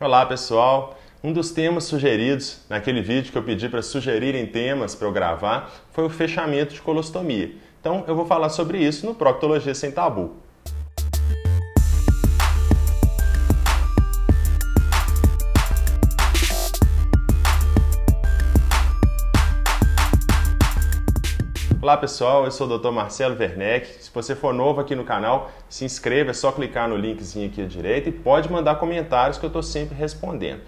Olá pessoal! Um dos temas sugeridos naquele vídeo que eu pedi para sugerirem temas para eu gravar foi o fechamento de colostomia. Então eu vou falar sobre isso no Proctologia Sem Tabu. Olá pessoal, eu sou o Dr. Marcelo Werneck. Se você for novo aqui no canal, se inscreva, é só clicar no linkzinho aqui à direita e pode mandar comentários que eu estou sempre respondendo.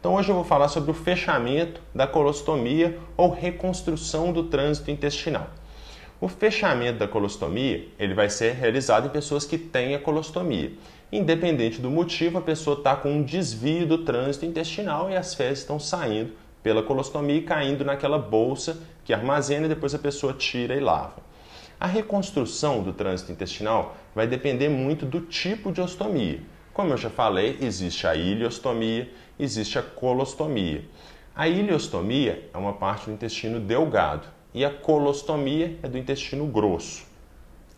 Então hoje eu vou falar sobre o fechamento da colostomia ou reconstrução do trânsito intestinal. O fechamento da colostomia ele vai ser realizado em pessoas que têm a colostomia. Independente do motivo, a pessoa está com um desvio do trânsito intestinal e as fezes estão saindo pela colostomia e caindo naquela bolsa que armazena e depois a pessoa tira e lava. A reconstrução do trânsito intestinal vai depender muito do tipo de ostomia. Como eu já falei, existe a iliostomia, existe a colostomia. A iliostomia é uma parte do intestino delgado e a colostomia é do intestino grosso.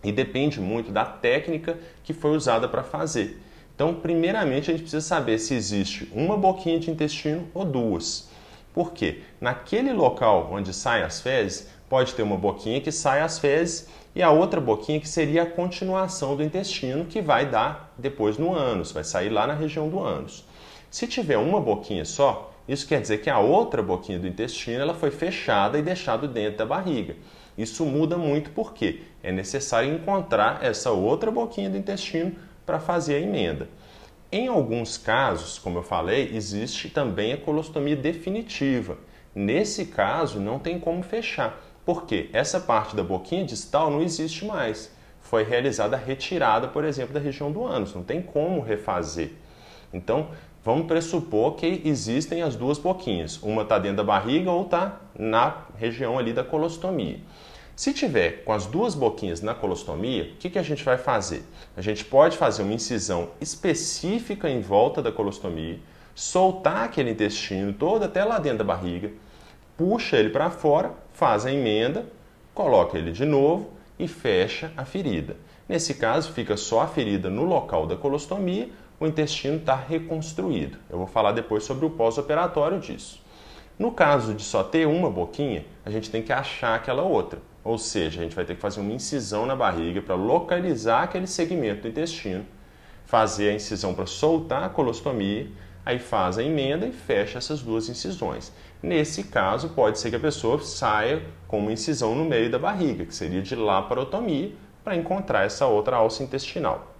E depende muito da técnica que foi usada para fazer. Então, primeiramente, a gente precisa saber se existe uma boquinha de intestino ou duas. Por quê? Naquele local onde saem as fezes, pode ter uma boquinha que sai as fezes e a outra boquinha que seria a continuação do intestino que vai dar depois no ânus, vai sair lá na região do ânus. Se tiver uma boquinha só, isso quer dizer que a outra boquinha do intestino ela foi fechada e deixada dentro da barriga. Isso muda muito porque é necessário encontrar essa outra boquinha do intestino para fazer a emenda. Em alguns casos, como eu falei, existe também a colostomia definitiva. Nesse caso, não tem como fechar, porque essa parte da boquinha distal não existe mais. Foi realizada a retirada, por exemplo, da região do ânus, não tem como refazer. Então, vamos pressupor que existem as duas boquinhas. Uma está dentro da barriga ou está na região ali da colostomia. Se tiver com as duas boquinhas na colostomia, o que, que a gente vai fazer? A gente pode fazer uma incisão específica em volta da colostomia, soltar aquele intestino todo até lá dentro da barriga, puxa ele para fora, faz a emenda, coloca ele de novo e fecha a ferida. Nesse caso, fica só a ferida no local da colostomia, o intestino está reconstruído. Eu vou falar depois sobre o pós-operatório disso. No caso de só ter uma boquinha, a gente tem que achar aquela outra. Ou seja, a gente vai ter que fazer uma incisão na barriga para localizar aquele segmento do intestino, fazer a incisão para soltar a colostomia, aí faz a emenda e fecha essas duas incisões. Nesse caso, pode ser que a pessoa saia com uma incisão no meio da barriga, que seria de laparotomia, para encontrar essa outra alça intestinal.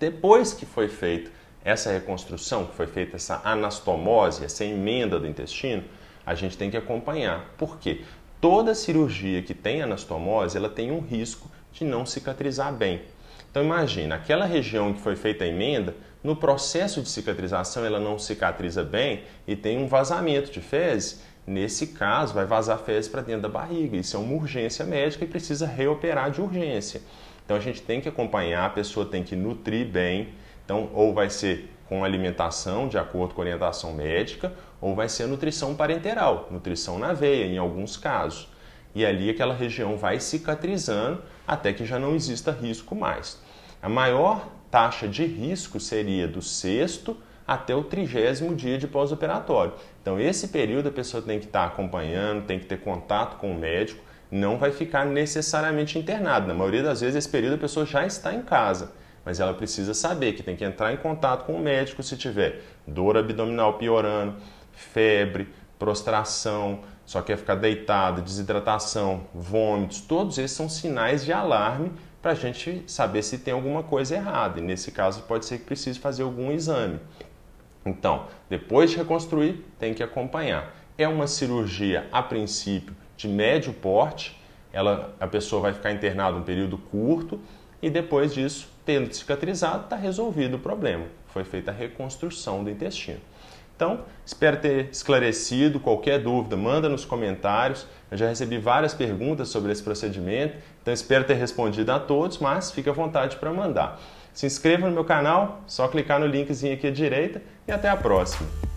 Depois que foi feita essa reconstrução, que foi feita essa anastomose, essa emenda do intestino, a gente tem que acompanhar. Por quê? Toda cirurgia que tem anastomose, ela tem um risco de não cicatrizar bem. Então imagina, aquela região que foi feita a emenda, no processo de cicatrização ela não cicatriza bem e tem um vazamento de fezes. Nesse caso, vai vazar fezes para dentro da barriga. Isso é uma urgência médica e precisa reoperar de urgência. Então a gente tem que acompanhar, a pessoa tem que nutrir bem. Então, ou vai ser com alimentação de acordo com orientação médica, ou vai ser nutrição parenteral, nutrição na veia em alguns casos. E ali aquela região vai cicatrizando até que já não exista risco mais. A maior taxa de risco seria do sexto até o trigésimo dia de pós-operatório. Então, esse período a pessoa tem que estar acompanhando, tem que ter contato com o médico, não vai ficar necessariamente internado. Na maioria das vezes, esse período a pessoa já está em casa mas ela precisa saber que tem que entrar em contato com o médico se tiver dor abdominal piorando, febre, prostração, só quer ficar deitada, desidratação, vômitos, todos esses são sinais de alarme para a gente saber se tem alguma coisa errada. E nesse caso pode ser que precise fazer algum exame. Então, depois de reconstruir, tem que acompanhar. É uma cirurgia, a princípio, de médio porte. Ela, a pessoa vai ficar internada um período curto e depois disso tendo cicatrizado, está resolvido o problema. Foi feita a reconstrução do intestino. Então, espero ter esclarecido qualquer dúvida, manda nos comentários. Eu já recebi várias perguntas sobre esse procedimento, então espero ter respondido a todos, mas fique à vontade para mandar. Se inscreva no meu canal, só clicar no linkzinho aqui à direita e até a próxima.